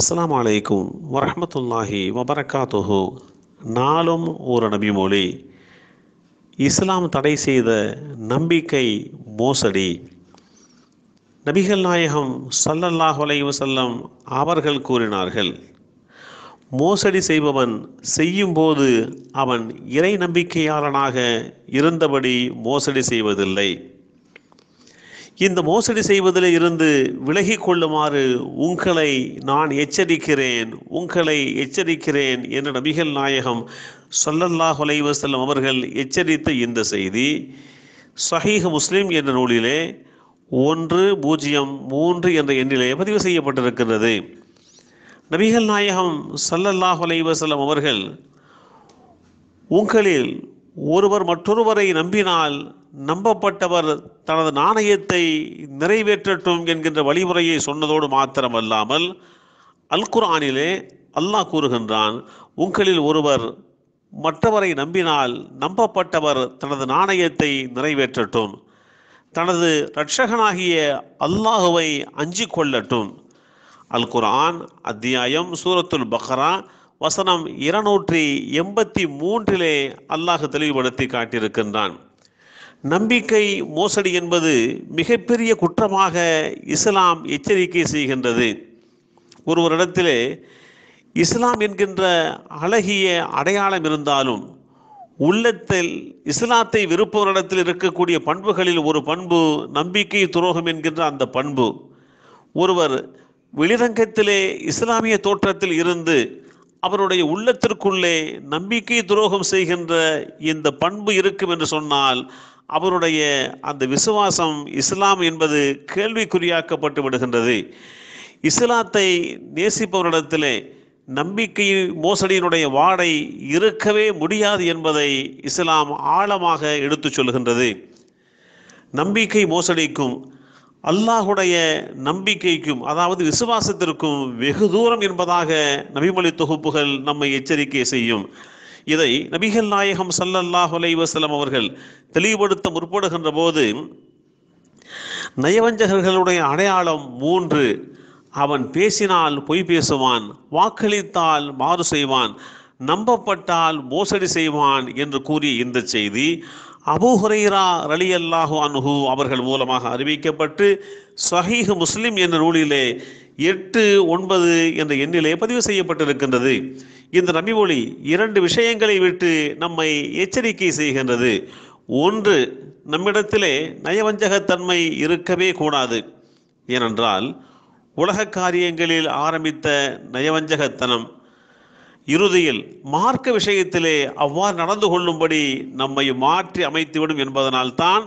அஸ்லாம் வலைக்கும் வரமத்துல்லாஹி வபரகாத்துஹு நாளும் ஒரு நபி மொழி இஸ்லாம் தடை செய்த நம்பிக்கை மோசடி நபிகள் நாயகம் சல்லல்லாஹ் செல்லம் அவர்கள் கூறினார்கள் மோசடி செய்பவன் செய்யும்போது அவன் இறை நம்பிக்கையாளனாக இருந்தபடி மோசடி செய்வதில்லை இந்த மோசடி செய்வதில் இருந்து விலகி கொள்ளுமாறு உங்களை நான் எச்சரிக்கிறேன் உங்களை எச்சரிக்கிறேன் என்ற நபிகள் நாயகம் சொல்லல்லாஹ் செல்லும் அவர்கள் எச்சரித்த இந்த செய்தி சஹீக முஸ்லீம் என்ற நூலிலே ஒன்று பூஜ்ஜியம் மூன்று என்ற எண்ணிலே பதிவு செய்யப்பட்டிருக்கிறது நபிகள் நாயகம் சல்லல்லாஹ் அலைவசலம் அவர்கள் உங்களில் ஒருவர் மற்றொருவரை நம்பினால் நம்பப்பட்டவர் தனது நாணயத்தை நிறைவேற்றட்டும் என்கின்ற வழிமுறையை சொன்னதோடு மாத்திரமல்லாமல் அல்குரானிலே அல்லாஹ் கூறுகின்றான் உங்களில் ஒருவர் மற்றவரை நம்பினால் நம்பப்பட்டவர் தனது நாணயத்தை நிறைவேற்றட்டும் தனது இரட்சகனாகிய அல்லாஹுவை அஞ்சிக் கொள்ளட்டும் அல் குரான் அத்தியாயம் சூரத்துல் பக்ரா வசனம் இருநூற்றி எண்பத்தி மூன்றிலே அல்லாஹ் தெளிவுபடுத்தி காட்டியிருக்கின்றான் நம்பிக்கை மோசடி என்பது மிகப்பெரிய குற்றமாக இஸ்லாம் எச்சரிக்கை செய்கின்றது ஒருவரிடத்திலே இஸ்லாம் என்கின்ற அழகிய அடையாளம் இருந்தாலும் உள்ளத்தில் இஸ்லாத்தை விருப்பவரிடத்தில் இருக்கக்கூடிய பண்புகளில் ஒரு பண்பு நம்பிக்கை துரோகம் என்கின்ற அந்த பண்பு ஒருவர் வெளிரங்கத்திலே இஸ்லாமிய தோற்றத்தில் இருந்து அவருடைய உள்ளத்திற்குள்ளே நம்பிக்கை துரோகம் செய்கின்ற இந்த பண்பு இருக்கும் என்று சொன்னால் அவருடைய அந்த விசுவாசம் இஸ்லாம் என்பது கேள்விக்குறியாக்கப்பட்டு விடுகின்றது இஸ்லாத்தை நேசிப்பவரிடத்திலே நம்பிக்கை மோசடியினுடைய வாடை இருக்கவே முடியாது என்பதை இஸ்லாம் ஆழமாக எடுத்துச் சொல்கின்றது நம்பிக்கை மோசடிக்கும் அல்லாஹுடைய நம்பிக்கைக்கும் அதாவது விசுவாசத்திற்கும் வெகு தூரம் என்பதாக நபிமொழி தொகுப்புகள் நம்மை எச்சரிக்கை செய்யும் இதை நபிகள் நாயகம் சல்லல்லாஹ் அலைவசலம் அவர்கள் தெளிவுபடுத்த முற்படுகின்ற போது நயவஞ்சகர்களுடைய அடையாளம் மூன்று அவன் பேசினால் பொய் பேசுவான் வாக்களித்தால் மாறு செய்வான் நம்பப்பட்டால் மோசடி செய்வான் என்று கூறிய இந்த செய்தி அபு ரலி அல்லாஹு அனுகு அவர்கள் மூலமாக அறிவிக்கப்பட்டு சஹீஹ் முஸ்லிம் என்ற நூலிலே எட்டு ஒன்பது என்ற எண்ணிலே பதிவு செய்யப்பட்டிருக்கின்றது இந்த மொழி இரண்டு விஷயங்களை விட்டு நம்மை எச்சரிக்கை செய்கின்றது ஒன்று நம்மிடத்திலே நயவஞ்சகத்தன்மை இருக்கவே கூடாது ஏனென்றால் உலக காரியங்களில் ஆரம்பித்த நயவஞ்சகத்தனம் இறுதியில் மார்க்க விஷயத்திலே அவ்வாறு நடந்து கொள்ளும்படி நம்மை மாற்றி அமைத்துவிடும் என்பதனால்தான்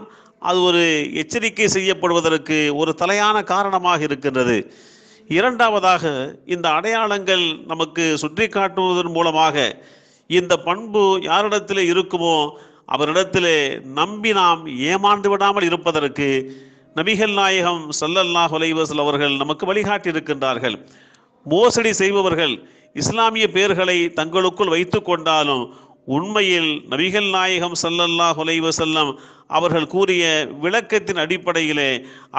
அது ஒரு எச்சரிக்கை செய்யப்படுவதற்கு ஒரு தலையான காரணமாக இருக்கின்றது இரண்டாவதாக இந்த அடையாளங்கள் நமக்கு சுற்றி காட்டுவதன் மூலமாக இந்த பண்பு யாரிடத்தில் இருக்குமோ அவரிடத்திலே நம்பி நாம் ஏமாந்து விடாமல் இருப்பதற்கு நபிகள் நாயகம் சல்லல்லாஹ் அலைவாசல் அவர்கள் நமக்கு வழிகாட்டி இருக்கின்றார்கள் மோசடி செய்பவர்கள் இஸ்லாமிய பேர்களை தங்களுக்குள் வைத்து கொண்டாலும் உண்மையில் நபிகள் நாயகம் சல்லல்லாஹ் செல்லம் அவர்கள் கூறிய விளக்கத்தின் அடிப்படையிலே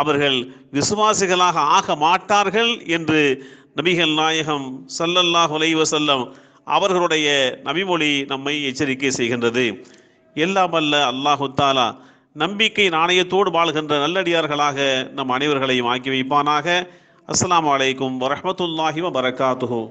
அவர்கள் விசுவாசிகளாக ஆக மாட்டார்கள் என்று நபிகள் நாயகம் சல்லல்லாஹ் செல்லம் அவர்களுடைய நபிமொழி நம்மை எச்சரிக்கை செய்கின்றது எல்லாம் அல்ல அல்லாஹு தாலா நம்பிக்கை நாணயத்தோடு வாழ்கின்ற நல்லடியார்களாக நம் அனைவர்களையும் ஆக்கி வைப்பானாக அஸ்லாம் வலைக்கும் வரமத்துல்லாஹி வரகாத்துஹூ